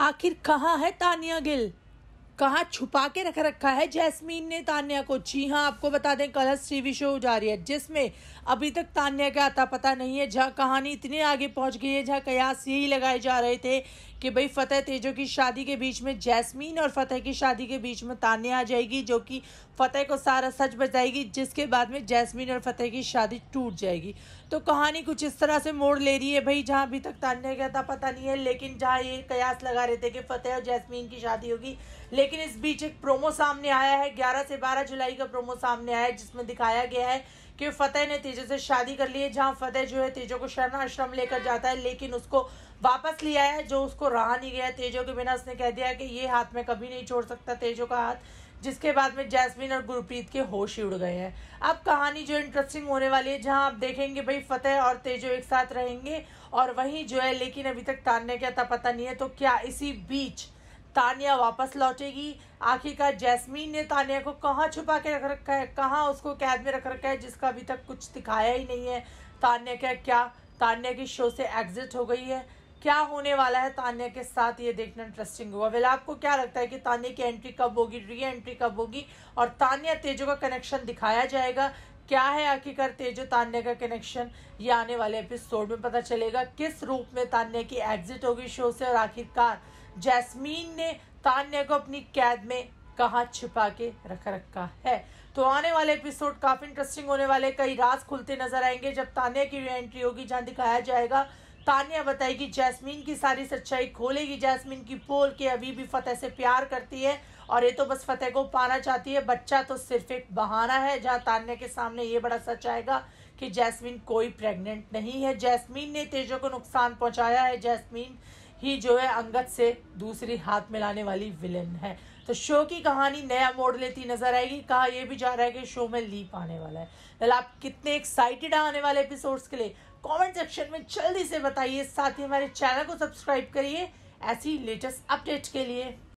आखिर कहाँ है तानिया गिल कहाँ छुपा के रख रखा है जैस्मीन ने तान्या को जी हाँ आपको बता दें कलर्स टीवी शो जा रही है जिसमें अभी तक तान्या का आता पता नहीं है जहाँ कहानी इतने आगे पहुँच गई है जहाँ कयास यही लगाए जा रहे थे कि भाई फ़तेह तेजो की शादी के बीच में जैस्मीन और फ़तेह की शादी के बीच में तान्या आ जाएगी जो कि फ़तेह को सारा सच बताएगी जिसके बाद में जैस्मीन और फ़तेह की शादी टूट जाएगी तो कहानी कुछ इस तरह से मोड़ ले रही है भाई जहाँ अभी तक तान्या का आता पता नहीं है लेकिन जहाँ ये कयास लगा रहे थे कि फ़तेह और जैसमीन की शादी होगी लेकिन लेकिन इस बीच एक प्रोमो सामने आया है 11 से 12 जुलाई का प्रोमो सामने आया है जिसमें दिखाया गया है कि फतेह ने तेजो से शादी कर ली है जहाँ फतेह जो है तेजो को शरण आश्रम लेकर जाता है लेकिन उसको वापस लिया है जो उसको रहा नहीं गया तेजो के बिना उसने कह दिया कि ये हाथ में कभी नहीं छोड़ सकता तेजो का हाथ जिसके बाद में जैस्मिन और गुरप्रीत के होश ही उड़ गए हैं अब कहानी जो इंटरेस्टिंग होने वाली है जहां आप देखेंगे भाई फतेह और तेजो एक साथ रहेंगे और वहीं जो है लेकिन अभी तक तारने का पता नहीं है तो क्या इसी बीच तानिया वापस लौटेगी आखिरकार जैस्मीन ने तानिया को कहाँ छुपा के रख रखा है कहाँ उसको कैद में रख रखा है जिसका अभी तक कुछ दिखाया ही नहीं है तानिया क्या क्या तानिया की शो से एग्जिट हो गई है क्या होने वाला है तानिया के साथ ये देखना इंटरेस्टिंग हुआ वेला आपको क्या लगता है कि तानिया की एंट्री कब होगी री एंट्री कब होगी और तानिया तेजो का कनेक्शन दिखाया जाएगा क्या है आखिरकार तेजो तान्या का कनेक्शन ये आने वाले एपिसोड में पता चलेगा किस रूप में तान्या की एग्जिट होगी शो से और आखिरकार जैस्मीन ने तान्या को अपनी कैद में कहा छिपा के रख रखा है तो आने वाले एपिसोड काफी इंटरेस्टिंग होने वाले कई राज खुलते नजर आएंगे जब तान्या की एंट्री होगी जहां दिखाया जाएगा तान्या बताएगी जैस्मीन की सारी सच्चाई खोलेगी जैस्मीन की पोल के अभी भी फतेह से प्यार करती है और ये तो बस फतेह को पाना चाहती है बच्चा तो सिर्फ एक बहाना है जहां तान्या के सामने ये बड़ा सच आएगा कि जैस्मीन कोई प्रेग्नेंट नहीं है जैस्मीन ने तेजो को नुकसान पहुंचाया है जैस्मीन ही जो है अंगत से दूसरी हाथ मिलाने वाली विलन है तो शो की कहानी नया मोड़ लेती नजर आएगी कहा यह भी जा रहा है कि शो में लीप आने वाला है वेल आप कितने एक्साइटेड आने वाले एपिसोड्स के लिए कमेंट सेक्शन में जल्दी से बताइए साथ ही हमारे चैनल को सब्सक्राइब करिए ऐसी लेटेस्ट अपडेट के लिए